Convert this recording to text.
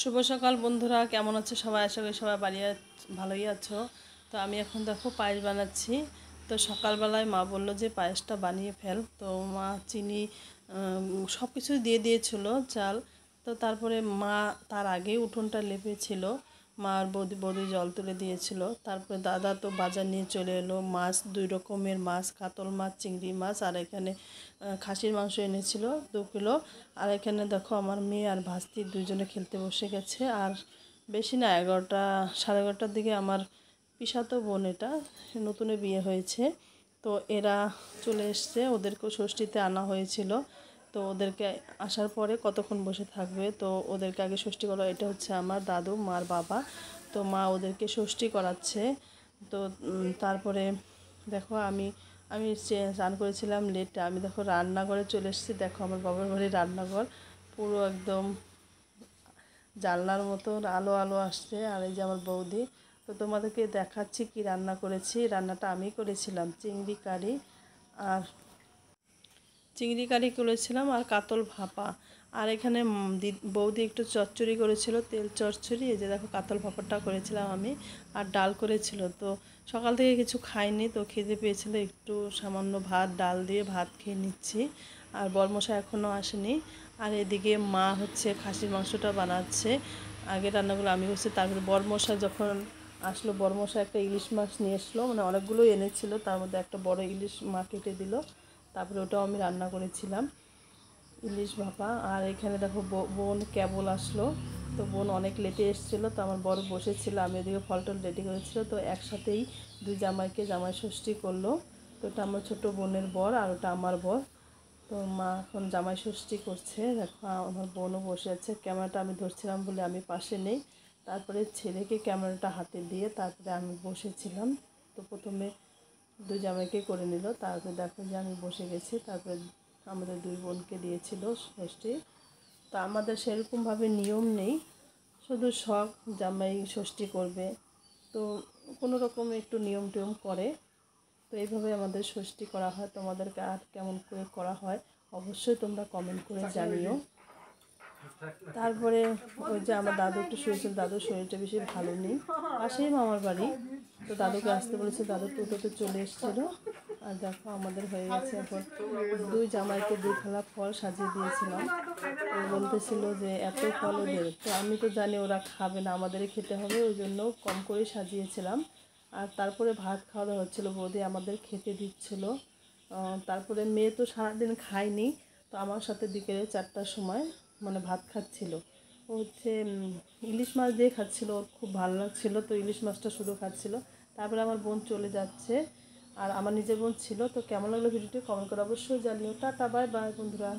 শুভ সকাল বন্ধুরা কেমন আছো সবাই আশা করি সবাই বাড়ি ভালোই আছো তো আমি এখন দেখো পায়েস বানাচ্ছি তো সকালবেলায় মা বলল যে পায়েসটা বানিয়ে ফেল তো মা চিনি সব কিছু দিয়ে দিয়েছিল চাল তো তারপরে মা তার আগে উঠোনটা লেপেছিল মার বদি বদি জল তুলে দিয়েছিল তারপরে দাদা তো বাজার নিয়ে চলে এলো মাছ দুই রকমের মাছ কাতল মাছ চিংড়ি মাছ আর এখানে খাসির মাংস এনেছিল দু কিলো আর এখানে দেখো আমার মেয়ে আর ভাস্তি দুজনে খেলতে বসে গেছে আর বেশি না এগারোটা সাড়ে এগারোটার দিকে আমার পিসাতো বোন এটা নতুনে বিয়ে হয়েছে তো এরা চলে এসছে ওদেরকেও ষষ্ঠীতে আনা হয়েছিল তো ওদেরকে আসার পরে কতক্ষণ বসে থাকবে তো ওদেরকে আগে ষষ্ঠী করা এটা হচ্ছে আমার দাদু মার বাবা তো মা ওদেরকে ষষ্ঠী করাচ্ছে তো তারপরে দেখো আমি আমি স্নান করেছিলাম লেটে আমি দেখো রান্নাঘরে চলে এসেছি দেখো আমার বাবার বাড়ির রান্নাঘর পুরো একদম জানলার মতো আলো আলো আসছে আর এই যে আমার বৌদি তো তোমাদেরকে দেখাচ্ছি কি রান্না করেছি রান্নাটা আমি করেছিলাম চিংড়ি কারি আর চিংড়ি কারি করেছিলাম আর কাতল ভাপা আর এখানে বৌদি একটু চচ্চড়ি করেছিল তেল চচ্চড়ি এই যে দেখো কাতল ভাপাটা করেছিলাম আমি আর ডাল করেছিল তো সকাল থেকে কিছু খাইনি তো খেতে পেয়েছিল একটু সামান্য ভাত ডাল দিয়ে ভাত খেয়ে নিচ্ছি আর বরমশা এখনও আসেনি আর এদিকে মা হচ্ছে খাসির মাংসটা বানাচ্ছে আগে রান্নাগুলো আমি করছি তারপরে বরমশা যখন আসলো বরমশা একটা ইলিশ মাছ নিয়ে এসলো মানে অনেকগুলোই এনেছিল তার মধ্যে একটা বড় ইলিশ মা কেটে দিল তারপরে ওটাও আমি রান্না করেছিলাম ইলিশ ভাপা আর এখানে দেখো বোন কেবল আসলো তো বোন অনেক লেটে এসেছিলো তো আমার বড় বসেছিল আমি ওদিকে ফলটল রেডি করেছিল তো একসাথেই দুই জামাইকে জামাই ষষ্ঠী করলো তো ওটা আমার ছোট বোনের বর আর ওটা আমার বর তো মা এখন জামাই ষষ্ঠী করছে দেখো আমার বোনও বসে আছে ক্যামেরাটা আমি ধরছিলাম বলে আমি পাশে নেই তারপরে ছেলেকে ক্যামেরাটা হাতে দিয়ে তারপরে আমি বসেছিলাম তো প্রথমে দু জামাইকে করে নিল তারপরে দেখো যে আমি বসে গেছি তারপরে আমাদের দুই বোনকে দিয়েছিল ষষ্ঠী তো আমাদের সেরকমভাবে নিয়ম নেই শুধু শখ জামাই ষষ্ঠী করবে তো কোনো রকম একটু নিয়ম টিয়ম করে তো এইভাবে আমাদের ষষ্ঠী করা হয় তোমাদেরকে আর কেমন করে করা হয় অবশ্যই তোমরা কমেন্ট করে জানিও তারপরে ওই যে আমার দাদু একটু শুয়েছিল দাদুর শরীরটা বেশি ভালো নেই আসেই মামার বাড়ি তো দাদুকে আসতে বলেছে দাদু টোটোতে চলে এসেছিলো আর দেখো আমাদের হয়ে গেছে এখন দুই জামাইকে দুই খেলা ফল সাজিয়ে দিয়েছিলাম বলতেছিল যে এত ফল ওদের তো আমি তো জানি ওরা খাবে না আমাদেরই খেতে হবে ওই জন্য কম করে সাজিয়েছিলাম আর তারপরে ভাত খাওয়া হচ্ছিল হচ্ছিলো বৌদি আমাদের খেতে দিচ্ছিলো তারপরে মেয়ে তো সারাদিন খায়নি তো আমার সাথে বিকেলে চারটার সময় মানে ভাত খাচ্ছিলো ও হচ্ছে ইলিশ মাছ দিয়ে খাচ্ছিল ওর খুব ভালো লাগছিলো তো ইলিশ মাছটা শুধু খাচ্ছিল তারপরে আমার বোন চলে যাচ্ছে আর আমার নিজের বোন ছিল তো কেমন লাগলো ভিডিওটি কমেন্ট করে অবশ্যই জানিও টাটা বাই বাই বন্ধুরা